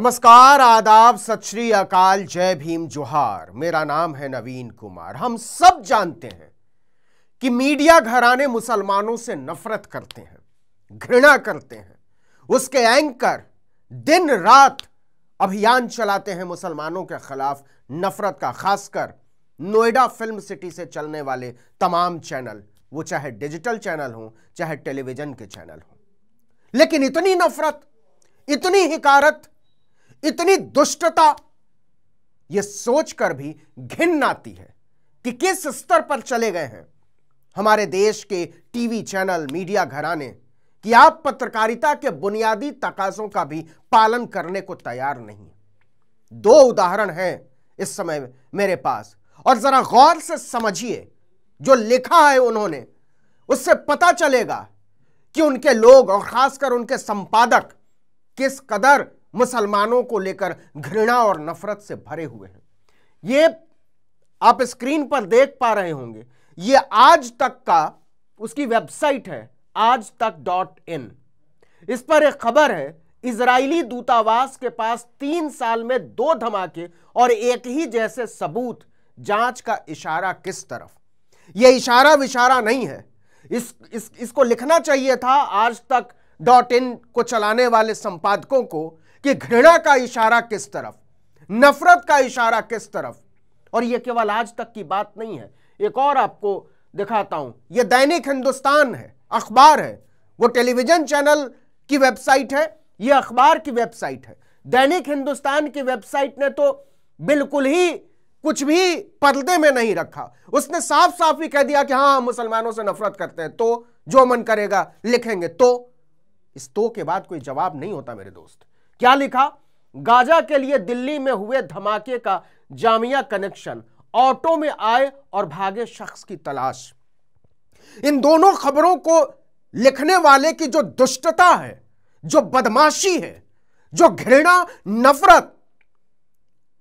नमस्कार आदाब सत श्री अकाल जय भीम जोहार मेरा नाम है नवीन कुमार हम सब जानते हैं कि मीडिया घराने मुसलमानों से नफरत करते हैं घृणा करते हैं उसके एंकर दिन रात अभियान चलाते हैं मुसलमानों के खिलाफ नफरत का खासकर नोएडा फिल्म सिटी से चलने वाले तमाम चैनल वो चाहे डिजिटल चैनल हो चाहे टेलीविजन के चैनल हों लेकिन इतनी नफरत इतनी हिकारत इतनी दुष्टता यह सोचकर भी घिन आती है कि किस स्तर पर चले गए हैं हमारे देश के टीवी चैनल मीडिया घराने कि आप पत्रकारिता के बुनियादी तकाजों का भी पालन करने को तैयार नहीं दो उदाहरण हैं इस समय मेरे पास और जरा गौर से समझिए जो लिखा है उन्होंने उससे पता चलेगा कि उनके लोग और खासकर उनके संपादक किस कदर मुसलमानों को लेकर घृणा और नफरत से भरे हुए हैं ये आप स्क्रीन पर देख पा रहे होंगे ये आज तक का उसकी वेबसाइट है आज तक डॉट इन इस पर एक खबर है इजरायली दूतावास के पास तीन साल में दो धमाके और एक ही जैसे सबूत जांच का इशारा किस तरफ यह इशारा विशारा नहीं है इस, इस इसको लिखना चाहिए था आज तक डॉट इन को चलाने वाले संपादकों को कि घृणा का इशारा किस तरफ नफरत का इशारा किस तरफ और यह केवल आज तक की बात नहीं है एक और आपको दिखाता हूं यह दैनिक हिंदुस्तान है अखबार है वो टेलीविजन चैनल की वेबसाइट है यह अखबार की वेबसाइट है दैनिक हिंदुस्तान की वेबसाइट ने तो बिल्कुल ही कुछ भी पर्दे में नहीं रखा उसने साफ साफ ही कह दिया कि हाँ हम मुसलमानों से नफरत करते हैं तो जो मन करेगा लिखेंगे तो इस तो के बाद कोई जवाब नहीं होता मेरे दोस्त क्या लिखा गाजा के लिए दिल्ली में हुए धमाके का जामिया कनेक्शन ऑटो में आए और भागे शख्स की तलाश इन दोनों खबरों को लिखने वाले की जो दुष्टता है जो बदमाशी है जो घृणा नफरत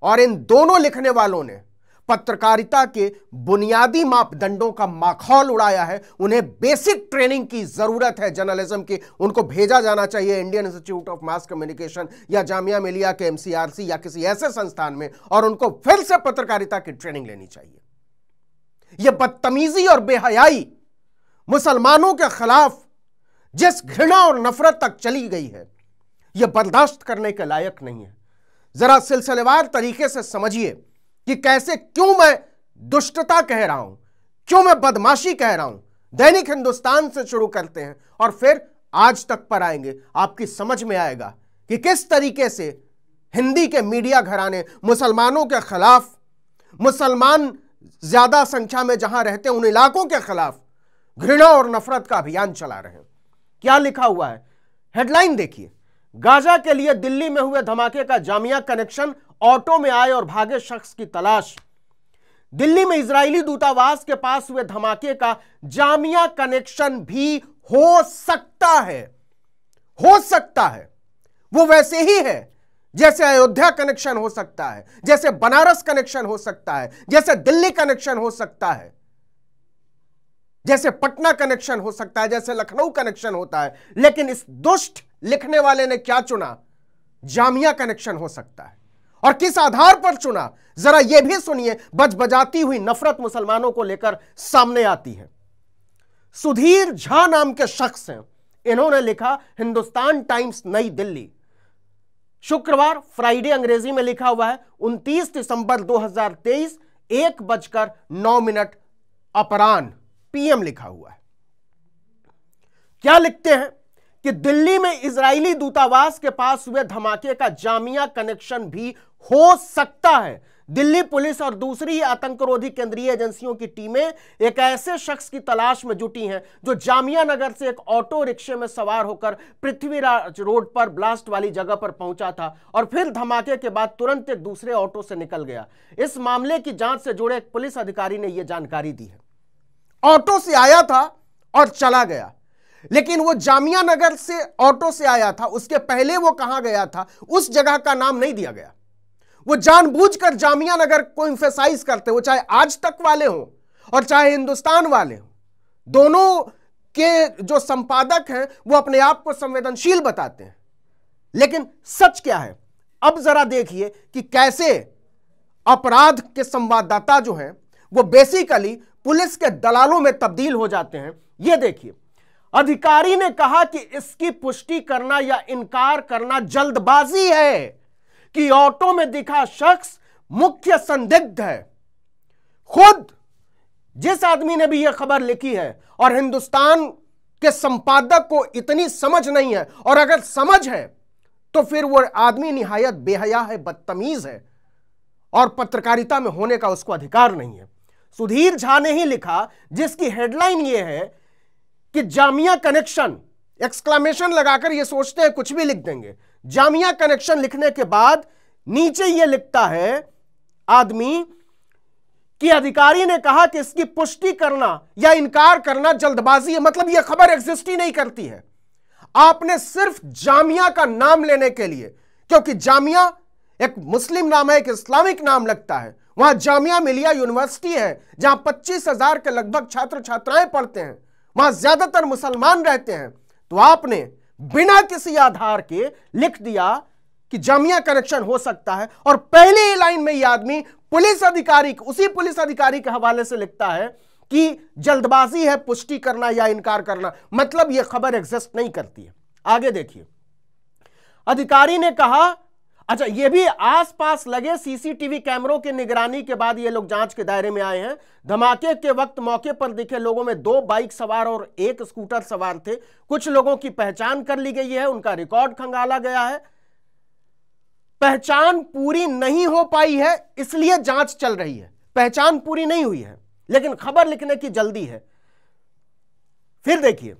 और इन दोनों लिखने वालों ने पत्रकारिता के बुनियादी मापदंडों का माखौल उड़ाया है उन्हें बेसिक ट्रेनिंग की ज़रूरत है जर्नलिज्म की उनको भेजा जाना चाहिए Indian Institute of Mass Communication या जामिया मिलिया के एमसीआरसी या किसी ऐसे संस्थान में और उनको फिर से पत्रकारिता की ट्रेनिंग लेनी चाहिए यह बदतमीजी और बेहयाई मुसलमानों के खिलाफ जिस घृणा और नफरत तक चली गई है यह बर्दाश्त करने के लायक नहीं है जरा सिलसिलेवार तरीके से समझिए कि कैसे क्यों मैं दुष्टता कह रहा हूं क्यों मैं बदमाशी कह रहा हूं दैनिक हिंदुस्तान से शुरू करते हैं और फिर आज तक पर आएंगे आपकी समझ में आएगा कि किस तरीके से हिंदी के मीडिया घराने मुसलमानों के खिलाफ मुसलमान ज्यादा संख्या में जहां रहते हैं उन इलाकों के खिलाफ घृणा और नफरत का अभियान चला रहे हैं क्या लिखा हुआ है हेडलाइन देखिए गाजा के लिए दिल्ली में हुए धमाके का जामिया कनेक्शन ऑटो में आए और भागे शख्स की तलाश दिल्ली में इजरायली दूतावास के पास हुए धमाके का जामिया कनेक्शन भी हो सकता है हो सकता है वो वैसे ही है जैसे अयोध्या कनेक्शन हो सकता है जैसे बनारस कनेक्शन हो सकता है जैसे दिल्ली कनेक्शन हो सकता है जैसे पटना कनेक्शन हो सकता है जैसे लखनऊ कनेक्शन होता है लेकिन इस दुष्ट लिखने वाले ने क्या चुना जामिया कनेक्शन हो सकता है और किस आधार पर चुना जरा यह भी सुनिए बज बजाती हुई नफरत मुसलमानों को लेकर सामने आती है सुधीर झा नाम के शख्स हैं इन्होंने लिखा हिंदुस्तान टाइम्स नई दिल्ली शुक्रवार फ्राइडे अंग्रेजी में लिखा हुआ है 29 दिसंबर 2023 एक बजकर नौ मिनट अपरान पीएम लिखा हुआ है क्या लिखते हैं कि दिल्ली में इजरायली दूतावास के पास हुए धमाके का जामिया कनेक्शन भी हो सकता है दिल्ली पुलिस और दूसरी आतंकरोधी केंद्रीय एजेंसियों की टीमें एक ऐसे शख्स की तलाश में जुटी हैं जो जामिया नगर से एक ऑटो रिक्शे में सवार होकर पृथ्वीराज रोड पर ब्लास्ट वाली जगह पर पहुंचा था और फिर धमाके के बाद तुरंत एक दूसरे ऑटो से निकल गया इस मामले की जांच से जुड़े एक पुलिस अधिकारी ने यह जानकारी दी है ऑटो से आया था और चला गया लेकिन वो जामिया नगर से ऑटो से आया था उसके पहले वो कहां गया था उस जगह का नाम नहीं दिया गया वो जानबूझकर जामिया नगर को इंफेसाइज करते वो चाहे आज तक वाले हों और चाहे हिंदुस्तान वाले हो दोनों के जो संपादक हैं वो अपने आप को संवेदनशील बताते हैं लेकिन सच क्या है अब जरा देखिए कि कैसे अपराध के संवाददाता जो हैं वो बेसिकली पुलिस के दलालों में तब्दील हो जाते हैं ये देखिए अधिकारी ने कहा कि इसकी पुष्टि करना या इनकार करना जल्दबाजी है कि ऑटो में दिखा शख्स मुख्य संदिग्ध है खुद जिस आदमी ने भी यह खबर लिखी है और हिंदुस्तान के संपादक को इतनी समझ नहीं है और अगर समझ है तो फिर वह आदमी निहायत बेहया है बदतमीज है और पत्रकारिता में होने का उसको अधिकार नहीं है सुधीर झा ने ही लिखा जिसकी हेडलाइन यह है कि जामिया कनेक्शन एक्सक्लामेशन लगाकर ये सोचते हैं कुछ भी लिख देंगे जामिया कनेक्शन लिखने के बाद नीचे ये लिखता है आदमी कि अधिकारी ने कहा कि इसकी पुष्टि करना या इनकार करना जल्दबाजी है मतलब यह खबर एग्जिस्ट ही नहीं करती है आपने सिर्फ जामिया का नाम लेने के लिए क्योंकि जामिया एक मुस्लिम नाम है एक इस्लामिक नाम लगता है वहां जामिया मिलिया यूनिवर्सिटी है जहां पच्चीस हजार के लगभग छात्र छात्राएं पढ़ते हैं वहां ज्यादातर मुसलमान रहते हैं तो आपने बिना किसी आधार के लिख दिया कि जामिया करेक्शन हो सकता है और पहले ही लाइन में यह आदमी पुलिस अधिकारी उसी पुलिस अधिकारी के हवाले से लिखता है कि जल्दबाजी है पुष्टि करना या इनकार करना मतलब यह खबर एग्जिस्ट नहीं करती है आगे देखिए अधिकारी ने कहा अच्छा ये भी आसपास लगे सीसीटीवी कैमरों की निगरानी के बाद ये लोग जांच के दायरे में आए हैं धमाके के वक्त मौके पर दिखे लोगों में दो बाइक सवार और एक स्कूटर सवार थे कुछ लोगों की पहचान कर ली गई है उनका रिकॉर्ड खंगाला गया है पहचान पूरी नहीं हो पाई है इसलिए जांच चल रही है पहचान पूरी नहीं हुई है लेकिन खबर लिखने की जल्दी है फिर देखिए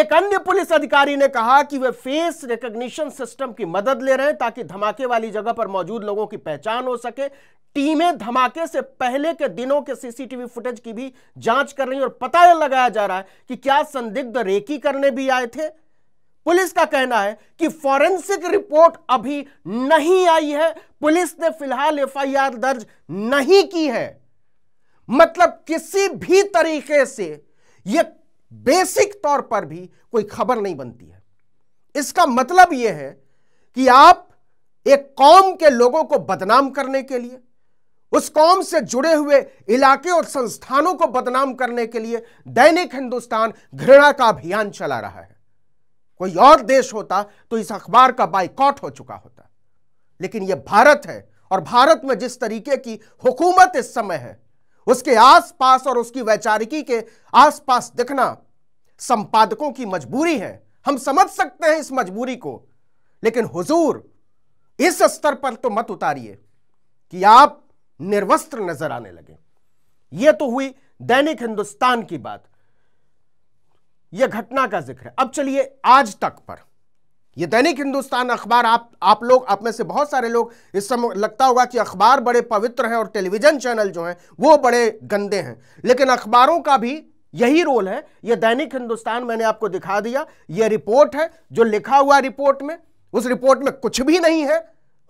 एक अन्य पुलिस अधिकारी ने कहा कि वे फेस रिकॉग्निशन सिस्टम की मदद ले रहे हैं ताकि धमाके वाली जगह पर मौजूद लोगों की पहचान हो सके टीमें धमाके से पहले के दिनों के सीसीटीवी फुटेज की भी जांच कर रही है और पता लगाया जा रहा है कि क्या संदिग्ध रेकी करने भी आए थे पुलिस का कहना है कि फॉरेंसिक रिपोर्ट अभी नहीं आई है पुलिस ने फिलहाल एफआईआर दर्ज नहीं की है मतलब किसी भी तरीके से यह बेसिक तौर पर भी कोई खबर नहीं बनती है इसका मतलब यह है कि आप एक कौम के लोगों को बदनाम करने के लिए उस कौम से जुड़े हुए इलाके और संस्थानों को बदनाम करने के लिए दैनिक हिंदुस्तान घृणा का अभियान चला रहा है कोई और देश होता तो इस अखबार का बाइकॉट हो चुका होता लेकिन यह भारत है और भारत में जिस तरीके की हुकूमत इस समय है उसके आसपास और उसकी वैचारिकी के आसपास दिखना संपादकों की मजबूरी है हम समझ सकते हैं इस मजबूरी को लेकिन हुजूर इस स्तर पर तो मत उतारिए कि आप निर्वस्त्र नजर आने लगे यह तो हुई दैनिक हिंदुस्तान की बात यह घटना का जिक्र है अब चलिए आज तक पर ये दैनिक हिंदुस्तान अखबार आप आप लोग आप में से बहुत सारे लोग इस समय लगता होगा कि अखबार बड़े पवित्र हैं और टेलीविजन चैनल जो हैं वो बड़े गंदे हैं लेकिन अखबारों का भी यही रोल है ये दैनिक हिंदुस्तान मैंने आपको दिखा दिया ये रिपोर्ट है जो लिखा हुआ रिपोर्ट में उस रिपोर्ट में कुछ भी नहीं है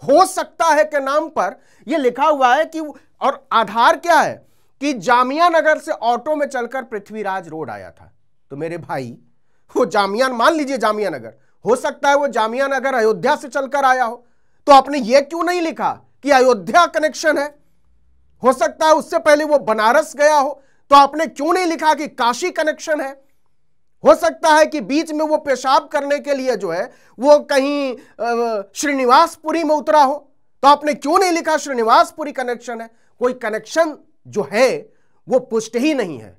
हो सकता है के नाम पर यह लिखा हुआ है कि और आधार क्या है कि जामिया नगर से ऑटो में चलकर पृथ्वीराज रोड आया था तो मेरे भाई वो जामिया मान लीजिए जामिया नगर हो सकता है वो जामिया नगर अयोध्या से चलकर आया हो तो आपने ये क्यों नहीं लिखा कि अयोध्या कनेक्शन है हो सकता है उससे पहले वो बनारस गया हो तो आपने क्यों नहीं लिखा कि काशी कनेक्शन है हो सकता है कि बीच में वो पेशाब करने के लिए जो है वो कहीं श्रीनिवासपुरी में उतरा हो तो आपने क्यों नहीं लिखा श्रीनिवासपुरी कनेक्शन है कोई कनेक्शन जो है वो पुष्ट ही नहीं है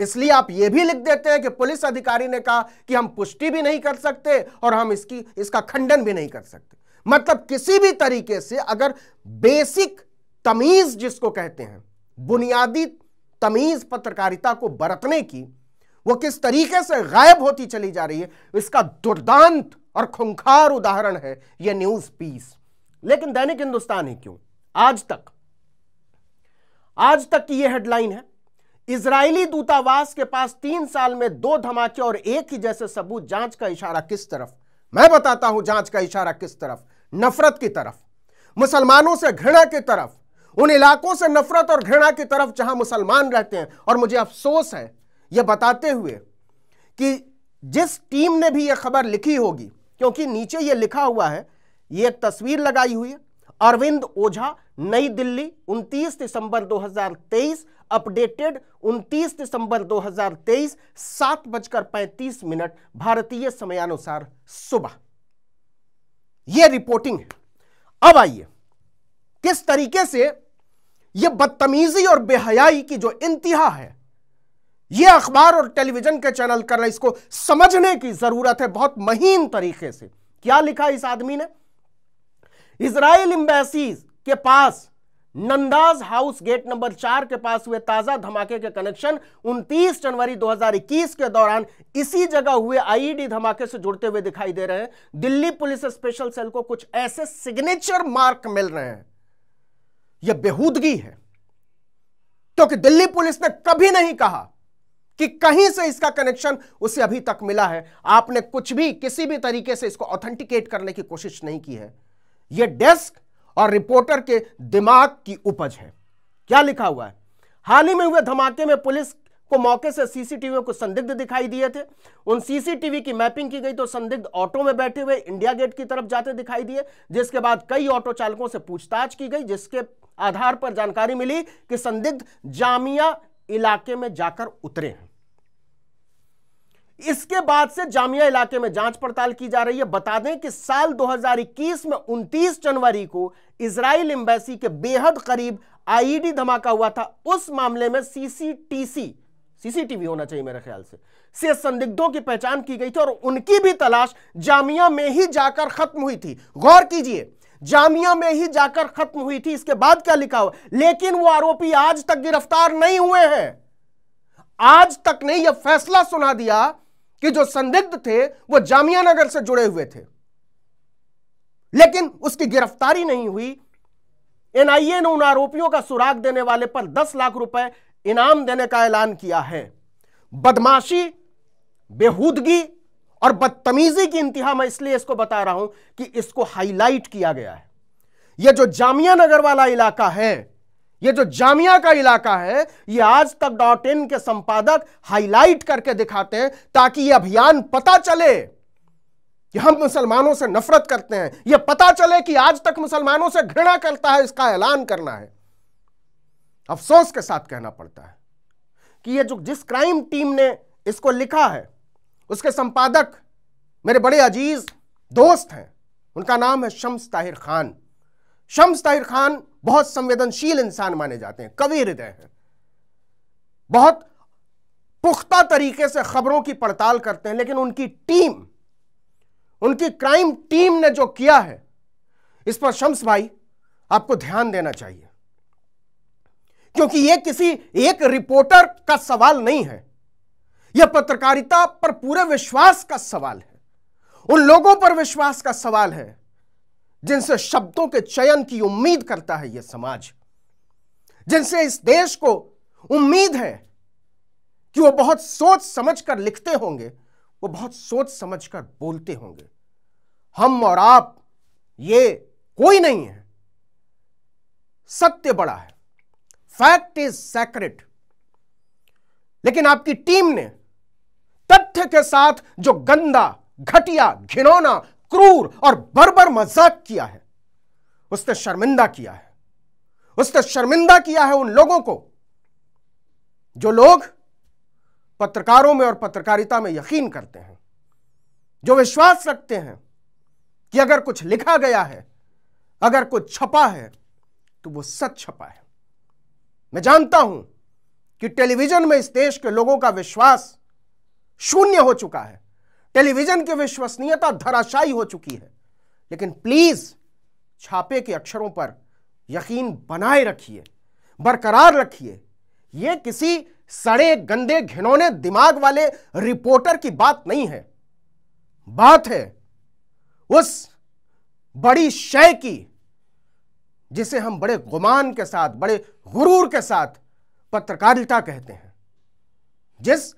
इसलिए आप यह भी लिख देते हैं कि पुलिस अधिकारी ने कहा कि हम पुष्टि भी नहीं कर सकते और हम इसकी इसका खंडन भी नहीं कर सकते मतलब किसी भी तरीके से अगर बेसिक तमीज जिसको कहते हैं बुनियादी तमीज पत्रकारिता को बरतने की वो किस तरीके से गायब होती चली जा रही है इसका दुर्दांत और खुंखार उदाहरण है यह न्यूज पीस लेकिन दैनिक हिंदुस्तान ही क्यों आज तक आज तक की यह हेडलाइन है इजरायली दूतावास के पास तीन साल में दो धमाके और एक ही जैसे सबूत जांच का इशारा किस तरफ मैं बताता हूं जांच का इशारा किस तरफ नफरत की तरफ मुसलमानों से घृणा की तरफ उन इलाकों से नफरत और घृणा की तरफ जहां मुसलमान रहते हैं और मुझे अफसोस है यह बताते हुए कि जिस टीम ने भी यह खबर लिखी होगी क्योंकि नीचे यह लिखा हुआ है यह एक तस्वीर लगाई हुई है अरविंद ओझा नई दिल्ली 29 दिसंबर 2023 अपडेटेड 29 दिसंबर 2023 सात बजकर पैंतीस मिनट भारतीय समयानुसार सुबह यह रिपोर्टिंग है अब आइए किस तरीके से यह बदतमीजी और बेहयाई की जो इंतहा है यह अखबार और टेलीविजन के चैनल कर रहे इसको समझने की जरूरत है बहुत महीन तरीके से क्या लिखा इस आदमी ने इसराइल एम्बेसी के पास नंदाज हाउस गेट नंबर चार के पास हुए ताजा धमाके के कनेक्शन 29 जनवरी 2021 के दौरान इसी जगह हुए आईईडी धमाके से जुड़ते हुए दिखाई दे रहे हैं दिल्ली पुलिस स्पेशल सेल को कुछ ऐसे सिग्नेचर मार्क मिल रहे हैं यह बेहूदगी है क्योंकि दिल्ली पुलिस ने कभी नहीं कहा कि कहीं से इसका कनेक्शन उसे अभी तक मिला है आपने कुछ भी किसी भी तरीके से इसको ऑथेंटिकेट करने की कोशिश नहीं की है यह डेस्क और रिपोर्टर के दिमाग की उपज है क्या लिखा हुआ है हाल ही में हुए धमाके में पुलिस को मौके से सीसीटीवी को संदिग्ध दिखाई दिए थे उन सीसीटीवी की मैपिंग की गई तो संदिग्ध ऑटो में बैठे हुए इंडिया गेट की तरफ जाते दिखाई दिए जिसके बाद कई ऑटो चालकों से पूछताछ की गई जिसके आधार पर जानकारी मिली कि संदिग्ध जामिया इलाके में जाकर उतरे हैं इसके बाद से जामिया इलाके में जांच पड़ताल की जा रही है बता दें कि साल 2021 में 29 जनवरी को इसराइल एम्बेसी के बेहद करीब आईईडी धमाका हुआ था उस मामले में सीसीटीसी सीसीटीवी होना चाहिए मेरे ख्याल से से संदिग्धों की पहचान की गई थी और उनकी भी तलाश जामिया में ही जाकर खत्म हुई थी गौर कीजिए जामिया में ही जाकर खत्म हुई थी इसके बाद क्या लिखा हुआ लेकिन वो आरोपी आज तक गिरफ्तार नहीं हुए हैं आज तक ने यह फैसला सुना दिया कि जो संदिग्ध थे वो जामिया नगर से जुड़े हुए थे लेकिन उसकी गिरफ्तारी नहीं हुई एनआईए ने उन आरोपियों का सुराग देने वाले पर 10 लाख रुपए इनाम देने का ऐलान किया है बदमाशी बेहूदगी और बदतमीजी की इंतहा मैं इसलिए इसको बता रहा हूं कि इसको हाईलाइट किया गया है यह जो जामिया नगर वाला इलाका है यह जो जामिया का इलाका है यह आज तक डॉट इन के संपादक हाईलाइट करके दिखाते हैं ताकि यह अभियान पता चले कि हम मुसलमानों से नफरत करते हैं यह पता चले कि आज तक मुसलमानों से घृणा करता है इसका ऐलान करना है अफसोस के साथ कहना पड़ता है कि यह जो जिस क्राइम टीम ने इसको लिखा है उसके संपादक मेरे बड़े अजीज दोस्त हैं उनका नाम है शम्स ताहिर खान शम्स ताहिर खान बहुत संवेदनशील इंसान माने जाते हैं कवि हृदय हैं बहुत पुख्ता तरीके से खबरों की पड़ताल करते हैं लेकिन उनकी टीम उनकी क्राइम टीम ने जो किया है इस पर शम्स भाई आपको ध्यान देना चाहिए क्योंकि यह किसी एक रिपोर्टर का सवाल नहीं है यह पत्रकारिता पर पूरे विश्वास का सवाल है उन लोगों पर विश्वास का सवाल है जिनसे शब्दों के चयन की उम्मीद करता है यह समाज जिनसे इस देश को उम्मीद है कि वो बहुत सोच समझ कर लिखते होंगे वो बहुत सोच समझ कर बोलते होंगे हम और आप ये कोई नहीं है सत्य बड़ा है फैक्ट इज सेक्रेट लेकिन आपकी टीम ने तथ्य के साथ जो गंदा घटिया घिनौना क्रूर और बर्बर मजाक किया है उसने शर्मिंदा किया है उसने शर्मिंदा किया है उन लोगों को जो लोग पत्रकारों में और पत्रकारिता में यकीन करते हैं जो विश्वास रखते हैं कि अगर कुछ लिखा गया है अगर कुछ छपा है तो वो सच छपा है मैं जानता हूं कि टेलीविजन में इस देश के लोगों का विश्वास शून्य हो चुका है टेलीविजन की विश्वसनीयता धराशायी हो चुकी है लेकिन प्लीज छापे के अक्षरों पर यकीन बनाए रखिए बरकरार रखिए यह किसी सड़े गंदे घिनौने दिमाग वाले रिपोर्टर की बात नहीं है बात है उस बड़ी शय की जिसे हम बड़े गुमान के साथ बड़े गुरूर के साथ पत्रकारिता कहते हैं जिस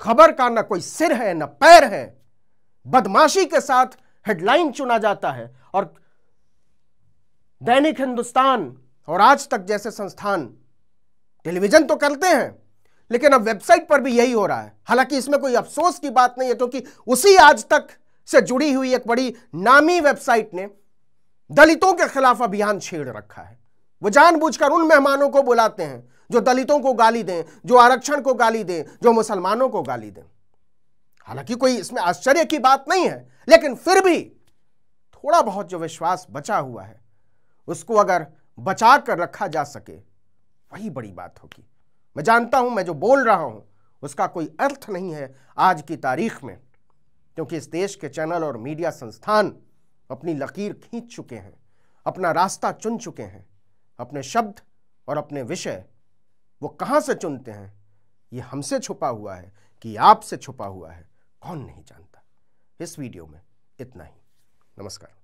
खबर का ना कोई सिर है ना पैर है बदमाशी के साथ हेडलाइन चुना जाता है और दैनिक हिंदुस्तान और आज तक जैसे संस्थान टेलीविजन तो करते हैं लेकिन अब वेबसाइट पर भी यही हो रहा है हालांकि इसमें कोई अफसोस की बात नहीं है क्योंकि तो उसी आज तक से जुड़ी हुई एक बड़ी नामी वेबसाइट ने दलितों के खिलाफ अभियान छेड़ रखा है वो जानबूझकर उन मेहमानों को बुलाते हैं जो दलितों को गाली दें जो आरक्षण को गाली दें जो मुसलमानों को गाली दें हालांकि कोई इसमें आश्चर्य की बात नहीं है लेकिन फिर भी थोड़ा बहुत जो विश्वास बचा हुआ है उसको अगर बचा कर रखा जा सके वही बड़ी बात होगी मैं जानता हूं मैं जो बोल रहा हूं उसका कोई अर्थ नहीं है आज की तारीख में क्योंकि इस देश के चैनल और मीडिया संस्थान अपनी लकीर खींच चुके हैं अपना रास्ता चुन चुके हैं अपने शब्द और अपने विषय वो कहां से चुनते हैं ये हमसे छुपा हुआ है कि आपसे छुपा हुआ है कौन नहीं जानता इस वीडियो में इतना ही नमस्कार